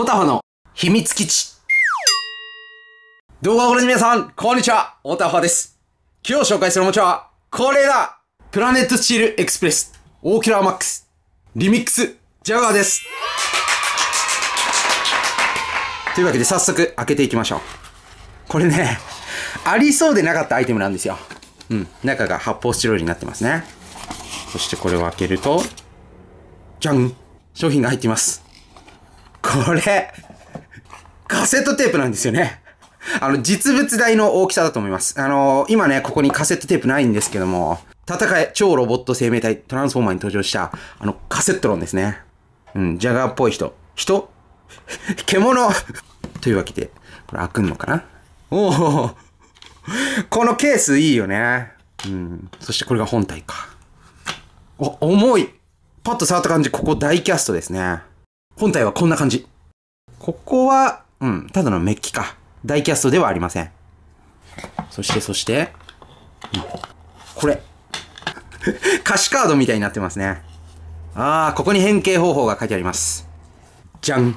オタファの秘密基地。動画をご覧の皆さん、こんにちは。オタファです。今日紹介するおもちゃは、これだプラネットスチールエクスプレス、オーキュラーマックス、リミックス、ジャガーです。というわけで早速開けていきましょう。これね、ありそうでなかったアイテムなんですよ。うん。中が発泡スチロールになってますね。そしてこれを開けると、じゃん商品が入っています。これ、カセットテープなんですよね。あの、実物大の大きさだと思います。あのー、今ね、ここにカセットテープないんですけども、戦え、超ロボット生命体、トランスフォーマーに登場した、あの、カセット論ですね。うん、ジャガーっぽい人。人獣というわけで、これ開くんのかなおおこのケースいいよね。うん。そしてこれが本体か。お、重いパッと触った感じ、ここ大キャストですね。本体はこんな感じ。ここは、うん、ただのメッキか。ダイキャストではありません。そして、そして、うん、これ。歌 詞カードみたいになってますね。あー、ここに変形方法が書いてあります。じゃん。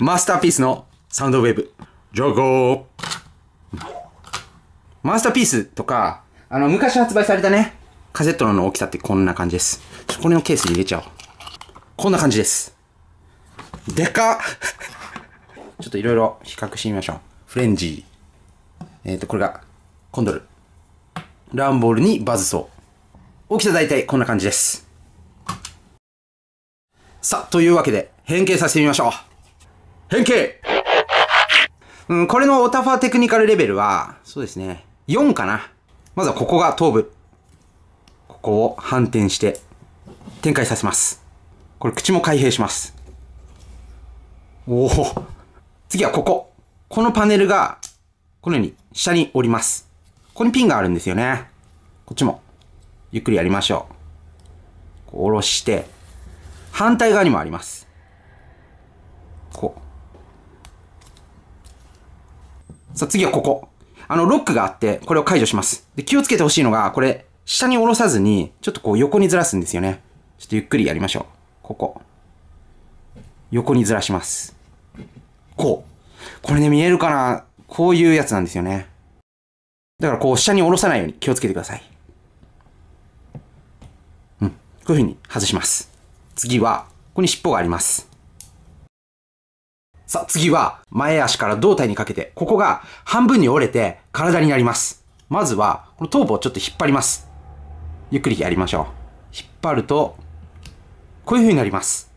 マスターピースのサウンドウェーブ。ジョゴー。マスターピースとか、あの、昔発売されたね、カセットの大きさってこんな感じです。これのケースに入れちゃおう。こんな感じです。でかっちょっといろいろ比較してみましょう。フレンジー。えっ、ー、と、これが、コンドル。ランボールにバズソー。大きさ大体こんな感じです。さあ、というわけで、変形させてみましょう。変形うん、これのオタファテクニカルレベルは、そうですね、4かな。まずはここが頭部。ここを反転して、展開させます。これ口も開閉します。おお。次はここ。このパネルが、このように下に折ります。ここにピンがあるんですよね。こっちも。ゆっくりやりましょう。こう下ろして、反対側にもあります。こう。さあ次はここ。あの、ロックがあって、これを解除します。で、気をつけてほしいのが、これ、下に下ろさずに、ちょっとこう横にずらすんですよね。ちょっとゆっくりやりましょう。ここ。横にずらします。個。これね、見えるかなこういうやつなんですよね。だからこう、下に下ろさないように気をつけてください。うん。こういう風に外します。次は、ここに尻尾があります。さあ、次は、前足から胴体にかけて、ここが半分に折れて体になります。まずは、この頭部をちょっと引っ張ります。ゆっくりやりましょう。引っ張ると、こういう風になります。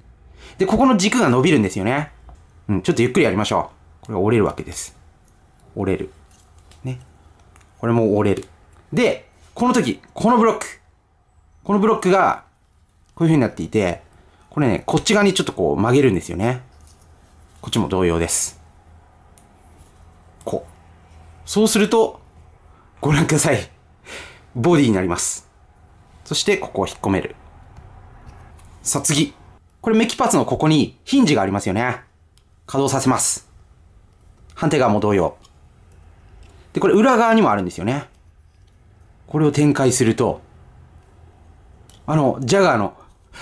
で、ここの軸が伸びるんですよね。うん、ちょっとゆっくりやりましょう。これ折れるわけです。折れる。ね。これも折れる。で、この時、このブロック。このブロックが、こういう風になっていて、これね、こっち側にちょっとこう曲げるんですよね。こっちも同様です。こう。そうすると、ご覧ください。ボディになります。そして、ここを引っ込める。さあ、次。これ、メキパーツのここにヒンジがありますよね。稼働させます。反対側も同様。で、これ裏側にもあるんですよね。これを展開すると、あの、ジャガーの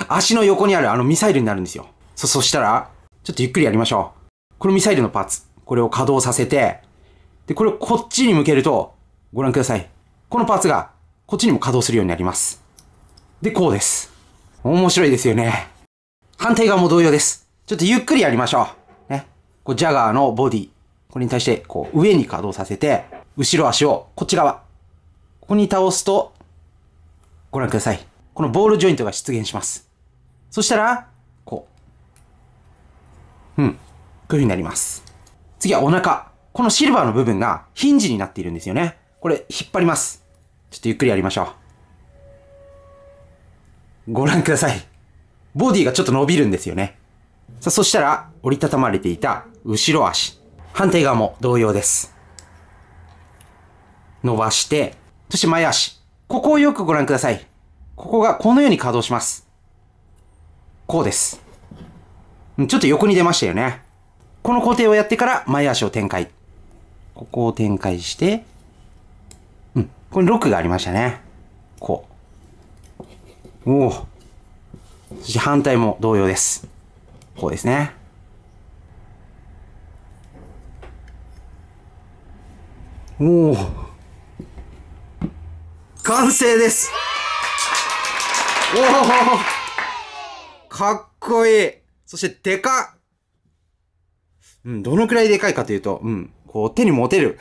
足の横にあるあのミサイルになるんですよ。そ、そしたら、ちょっとゆっくりやりましょう。このミサイルのパーツ、これを稼働させて、で、これをこっちに向けると、ご覧ください。このパーツが、こっちにも稼働するようになります。で、こうです。面白いですよね。反対側も同様です。ちょっとゆっくりやりましょう。こうジャガーのボディ、これに対してこう上に稼働させて、後ろ足をこっち側、ここに倒すと、ご覧ください。このボールジョイントが出現します。そしたら、こう。うん。こういう風になります。次はお腹。このシルバーの部分がヒンジになっているんですよね。これ引っ張ります。ちょっとゆっくりやりましょう。ご覧ください。ボディがちょっと伸びるんですよね。さあ、そしたら折りたたまれていた後ろ足。反対側も同様です。伸ばして、そして前足。ここをよくご覧ください。ここがこのように稼働します。こうです。ちょっと横に出ましたよね。この工程をやってから前足を展開。ここを展開して、うん。ここにロックがありましたね。こう。おお。そして反対も同様です。こうですね。もう完成ですおおかっこいいそしてでかうん、どのくらいでかいかというと、うん、こう手に持てる。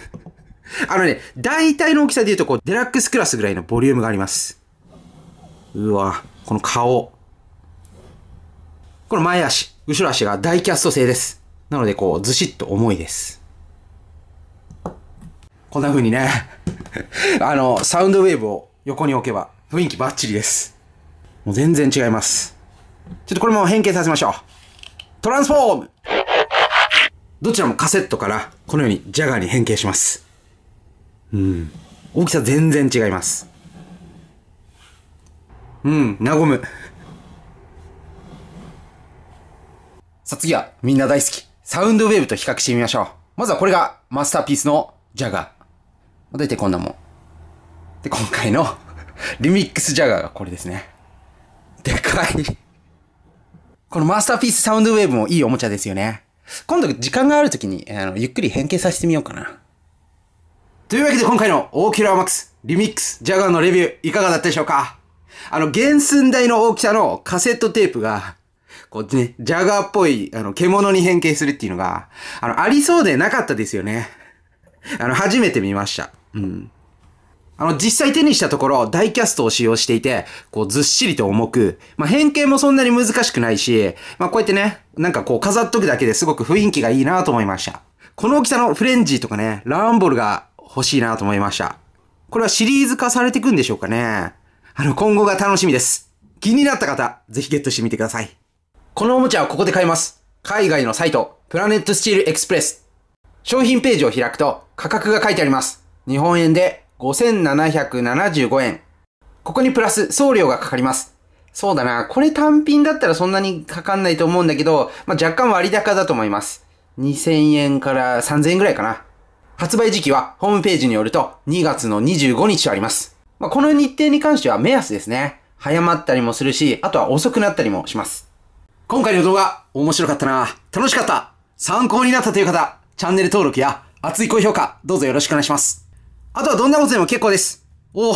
あのね、大体の大きさで言うと、こう、デラックスクラスぐらいのボリュームがあります。うわ、この顔。この前足、後ろ足が大キャスト製です。なので、こう、ずしっと重いです。こんな風にね あの、サウンドウェーブを横に置けば雰囲気バッチリです。もう全然違います。ちょっとこれも変形させましょう。トランスフォームどちらもカセットからこのようにジャガーに変形します。うん。大きさ全然違います。うん、和む。さあ次はみんな大好き。サウンドウェーブと比較してみましょう。まずはこれがマスターピースのジャガー。大体こんなもん。で、今回の リミックスジャガーがこれですね。でかいこのマスターピースサウンドウェーブもいいおもちゃですよね。今度時間がある時に、あの、ゆっくり変形させてみようかな。というわけで今回のオーキュラーマックスリミックスジャガーのレビューいかがだったでしょうかあの、原寸大の大きさのカセットテープが、こうね、ジャガーっぽい、あの、獣に変形するっていうのが、あの、ありそうでなかったですよね。あの、初めて見ました。うん。あの、実際手にしたところ、ダイキャストを使用していて、こう、ずっしりと重く、まあ、変形もそんなに難しくないし、まあ、こうやってね、なんかこう、飾っとくだけですごく雰囲気がいいなと思いました。この大きさのフレンジーとかね、ランボルが欲しいなと思いました。これはシリーズ化されていくんでしょうかね。あの、今後が楽しみです。気になった方、ぜひゲットしてみてください。このおもちゃはここで買います。海外のサイト、プラネットスチールエクスプレス商品ページを開くと価格が書いてあります。日本円で5775円。ここにプラス送料がかかります。そうだな。これ単品だったらそんなにかかんないと思うんだけど、まあ、若干割高だと思います。2000円から3000円ぐらいかな。発売時期はホームページによると2月の25日とあります。まあ、この日程に関しては目安ですね。早まったりもするし、あとは遅くなったりもします。今回の動画、面白かったな。楽しかった。参考になったという方、チャンネル登録や熱い高評価、どうぞよろしくお願いします。あとはどんなことでも結構です。おお、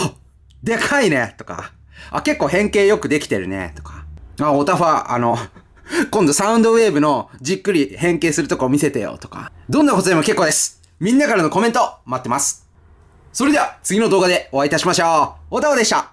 でかいね、とか。あ、結構変形よくできてるね、とか。あ、おタファ、あの、今度サウンドウェーブのじっくり変形するとこ見せてよ、とか。どんなことでも結構です。みんなからのコメント待ってます。それでは次の動画でお会いいたしましょう。おたァでした。